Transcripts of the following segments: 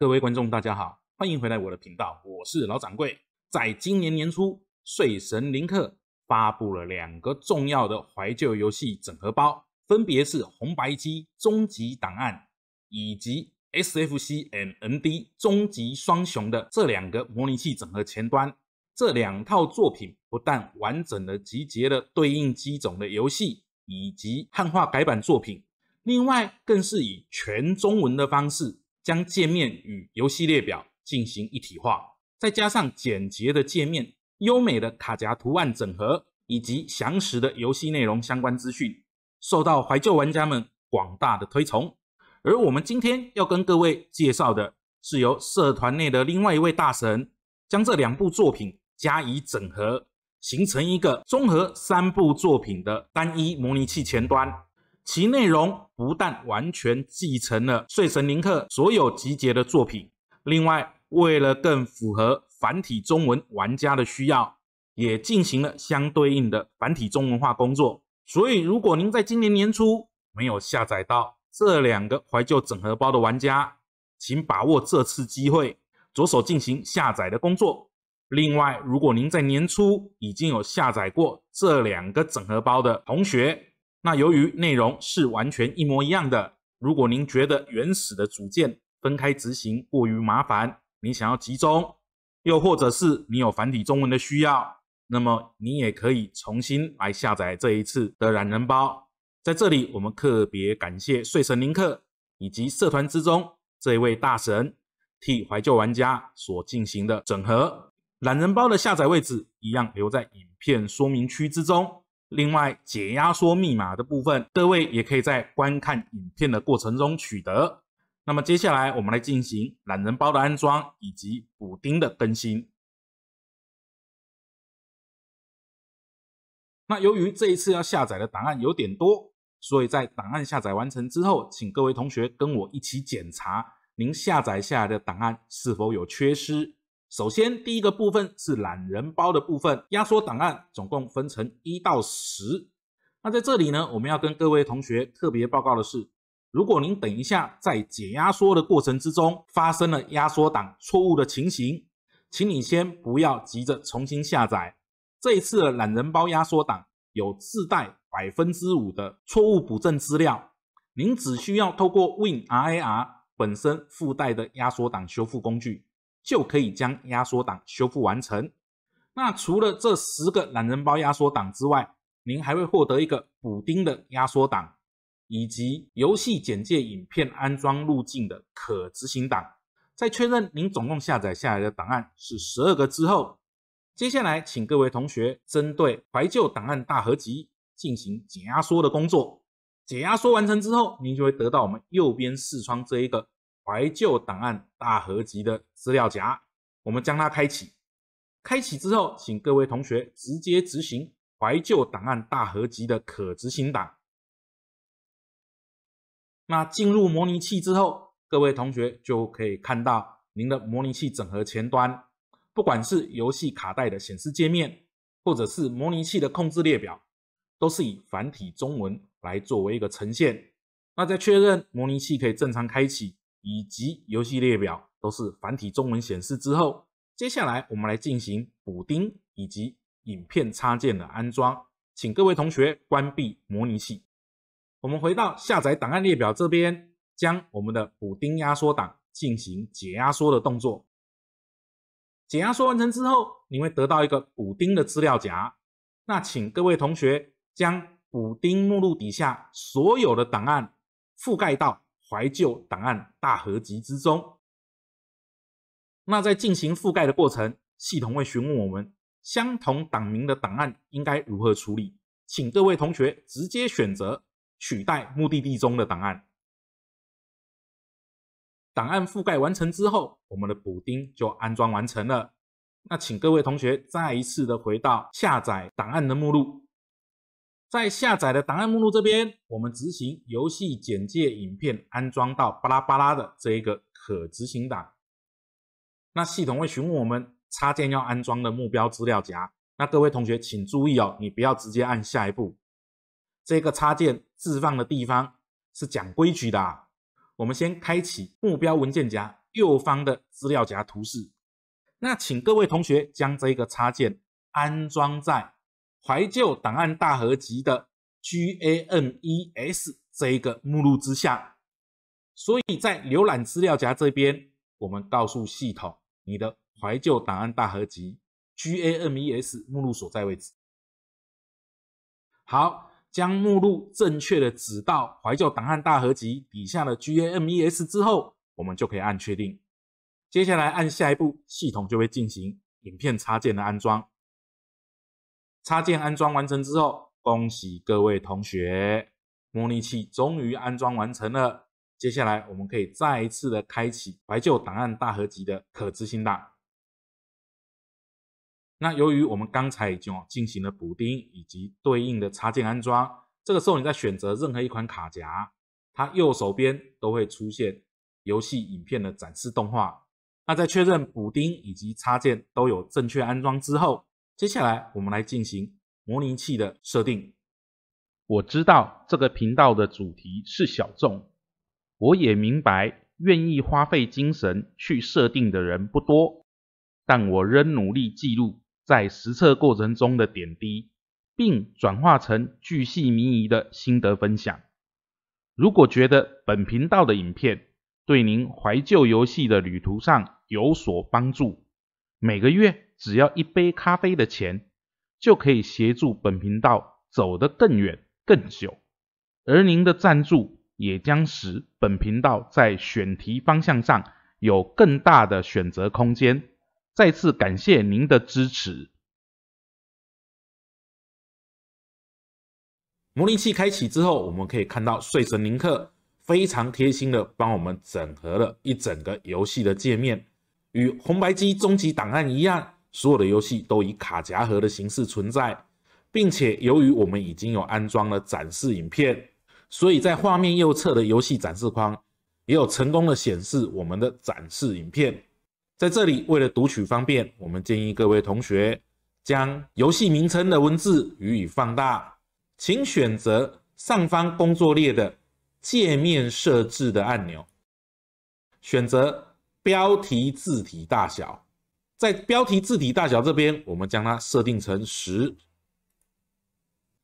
各位观众，大家好，欢迎回来我的频道，我是老掌柜。在今年年初，睡神林克发布了两个重要的怀旧游戏整合包，分别是红白机终极档案以及 SFC/MD 终极双雄的这两个模拟器整合前端。这两套作品不但完整的集结了对应机种的游戏以及汉化改版作品，另外更是以全中文的方式。将界面与游戏列表进行一体化，再加上简洁的界面、优美的卡夹图案整合以及详实的游戏内容相关资讯，受到怀旧玩家们广大的推崇。而我们今天要跟各位介绍的，是由社团内的另外一位大神将这两部作品加以整合，形成一个综合三部作品的单一模拟器前端。其内容不但完全继承了《睡神灵刻》所有集结的作品，另外为了更符合繁体中文玩家的需要，也进行了相对应的繁体中文化工作。所以，如果您在今年年初没有下载到这两个怀旧整合包的玩家，请把握这次机会，着手进行下载的工作。另外，如果您在年初已经有下载过这两个整合包的同学，那由于内容是完全一模一样的，如果您觉得原始的组件分开执行过于麻烦，你想要集中，又或者是你有繁体中文的需要，那么你也可以重新来下载这一次的懒人包。在这里，我们特别感谢睡神林克以及社团之中这位大神，替怀旧玩家所进行的整合。懒人包的下载位置一样留在影片说明区之中。另外，解压缩密码的部分，各位也可以在观看影片的过程中取得。那么，接下来我们来进行懒人包的安装以及补丁的更新。那由于这一次要下载的档案有点多，所以在档案下载完成之后，请各位同学跟我一起检查您下载下来的档案是否有缺失。首先，第一个部分是懒人包的部分，压缩档案总共分成一到十。那在这里呢，我们要跟各位同学特别报告的是，如果您等一下在解压缩的过程之中发生了压缩档错误的情形，请你先不要急着重新下载。这一次的懒人包压缩档有自带百分之五的错误补正资料，您只需要透过 WinRAR 本身附带的压缩档修复工具。就可以将压缩档修复完成。那除了这十个懒人包压缩档之外，您还会获得一个补丁的压缩档，以及游戏简介影片安装路径的可执行档。在确认您总共下载下来的档案是十二个之后，接下来请各位同学针对怀旧档案大合集进行解压缩的工作。解压缩完成之后，您就会得到我们右边视窗这一个。怀旧档案大合集的资料夹，我们将它开启。开启之后，请各位同学直接执行怀旧档案大合集的可执行档。那进入模拟器之后，各位同学就可以看到您的模拟器整合前端，不管是游戏卡带的显示界面，或者是模拟器的控制列表，都是以繁体中文来作为一个呈现。那在确认模拟器可以正常开启。以及游戏列表都是繁体中文显示之后，接下来我们来进行补丁以及影片插件的安装，请各位同学关闭模拟器。我们回到下载档案列表这边，将我们的补丁压缩档进行解压缩的动作。解压缩完成之后，你会得到一个补丁的资料夹。那请各位同学将补丁目录底下所有的档案覆盖到。怀旧档案大合集之中，那在进行覆盖的过程，系统会询问我们相同档名的档案应该如何处理，请各位同学直接选择取代目的地中的档案。档案覆盖完成之后，我们的补丁就安装完成了。那请各位同学再一次的回到下载档案的目录。在下载的档案目录这边，我们执行游戏简介影片安装到巴拉巴拉的这一个可执行档。那系统会询问我们插件要安装的目标资料夹。那各位同学请注意哦，你不要直接按下一步。这个插件置放的地方是讲规矩的。我们先开启目标文件夹右方的资料夹图示。那请各位同学将这个插件安装在。怀旧档案大合集的 G A m E S 这一个目录之下，所以在浏览资料夹这边，我们告诉系统你的怀旧档案大合集 G A m E S 目录所在位置。好，将目录正确的指到怀旧档案大合集底下的 G A m E S 之后，我们就可以按确定。接下来按下一步，系统就会进行影片插件的安装。插件安装完成之后，恭喜各位同学，模拟器终于安装完成了。接下来我们可以再一次的开启《怀旧档案大合集》的可执行档。那由于我们刚才已经进行了补丁以及对应的插件安装，这个时候你在选择任何一款卡夹，它右手边都会出现游戏影片的展示动画。那在确认补丁以及插件都有正确安装之后，接下来，我们来进行模拟器的设定。我知道这个频道的主题是小众，我也明白愿意花费精神去设定的人不多，但我仍努力记录在实测过程中的点滴，并转化成巨细靡遗的心得分享。如果觉得本频道的影片对您怀旧游戏的旅途上有所帮助，每个月。只要一杯咖啡的钱，就可以协助本频道走得更远、更久。而您的赞助也将使本频道在选题方向上有更大的选择空间。再次感谢您的支持。模拟器开启之后，我们可以看到睡神宁克非常贴心的帮我们整合了一整个游戏的界面，与红白机终极档案一样。所有的游戏都以卡夹盒的形式存在，并且由于我们已经有安装了展示影片，所以在画面右侧的游戏展示框也有成功的显示我们的展示影片。在这里，为了读取方便，我们建议各位同学将游戏名称的文字予以放大。请选择上方工作列的界面设置的按钮，选择标题字体大小。在标题字体大小这边，我们将它设定成十。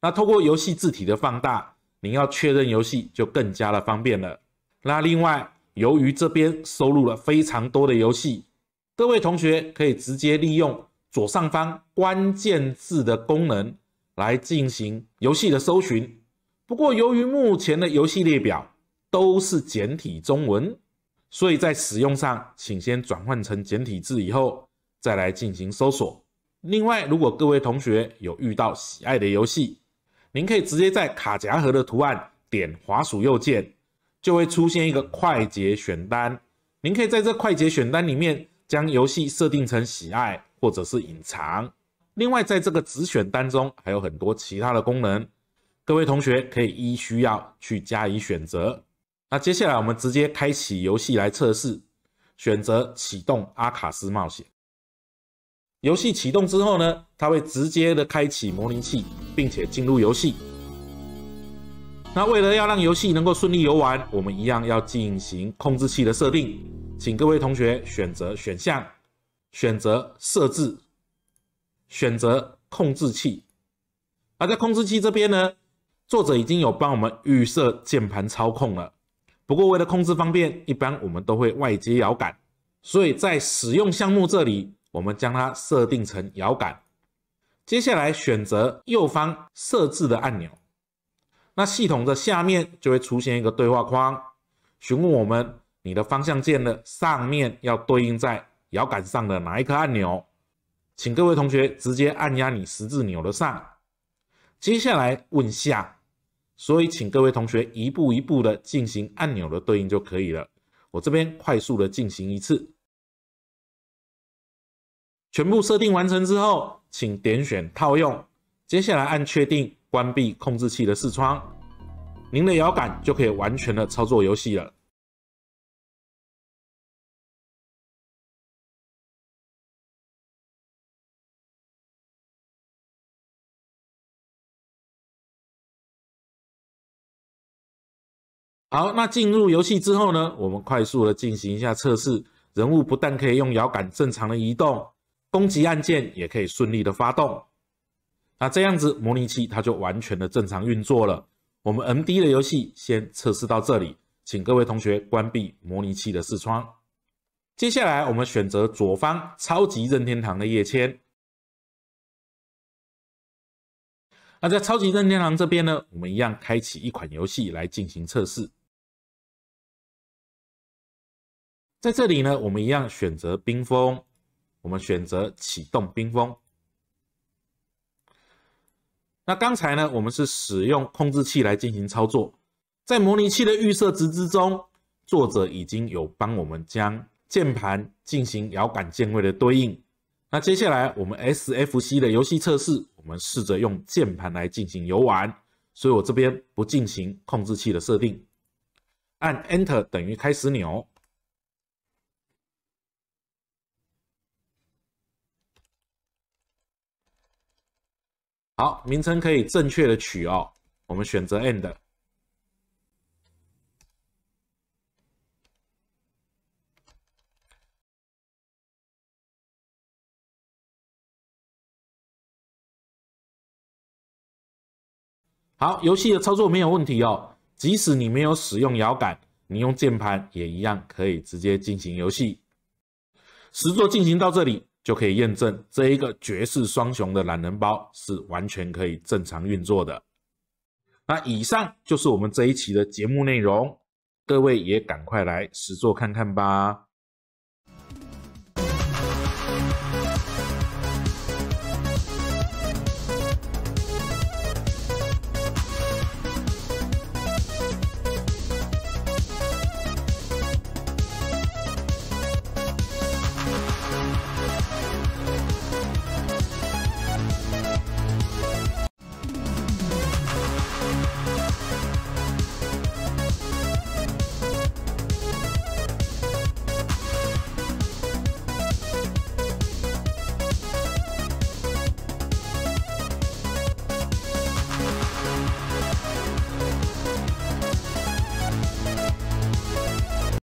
那透过游戏字体的放大，您要确认游戏就更加的方便了。那另外，由于这边收录了非常多的游戏，各位同学可以直接利用左上方关键字的功能来进行游戏的搜寻。不过，由于目前的游戏列表都是简体中文，所以在使用上，请先转换成简体字以后。再来进行搜索。另外，如果各位同学有遇到喜爱的游戏，您可以直接在卡夹盒的图案点滑鼠右键，就会出现一个快捷选单。您可以在这快捷选单里面将游戏设定成喜爱或者是隐藏。另外，在这个子选单中还有很多其他的功能，各位同学可以依需要去加以选择。那接下来我们直接开启游戏来测试，选择启动《阿卡斯冒险》。游戏启动之后呢，它会直接的开启模拟器，并且进入游戏。那为了要让游戏能够顺利游玩，我们一样要进行控制器的设定。请各位同学选择选项，选择设置，选择控制器。而在控制器这边呢，作者已经有帮我们预设键盘操控了。不过为了控制方便，一般我们都会外接摇杆。所以在使用项目这里。我们将它设定成摇杆，接下来选择右方设置的按钮，那系统的下面就会出现一个对话框，询问我们你的方向键的上面要对应在摇杆上的哪一颗按钮，请各位同学直接按压你十字钮的上，接下来问下，所以请各位同学一步一步的进行按钮的对应就可以了，我这边快速的进行一次。全部设定完成之后，请点选套用。接下来按确定，关闭控制器的视窗。您的摇杆就可以完全的操作游戏了。好，那进入游戏之后呢？我们快速的进行一下测试。人物不但可以用摇杆正常的移动。攻击按键也可以顺利的发动，那这样子模拟器它就完全的正常运作了。我们 M D 的游戏先测试到这里，请各位同学关闭模拟器的视窗。接下来我们选择左方超级任天堂的页签。那在超级任天堂这边呢，我们一样开启一款游戏来进行测试。在这里呢，我们一样选择冰封。我们选择启动冰封。那刚才呢，我们是使用控制器来进行操作。在模拟器的预设值之中，作者已经有帮我们将键盘进行遥感键位的对应。那接下来我们 SFC 的游戏测试，我们试着用键盘来进行游玩。所以我这边不进行控制器的设定，按 Enter 等于开始钮。好，名称可以正确的取哦。我们选择 End。好，游戏的操作没有问题哦。即使你没有使用摇杆，你用键盘也一样可以直接进行游戏。实作进行到这里。就可以验证这一个绝世双雄的懒人包是完全可以正常运作的。那以上就是我们这一期的节目内容，各位也赶快来实做看看吧。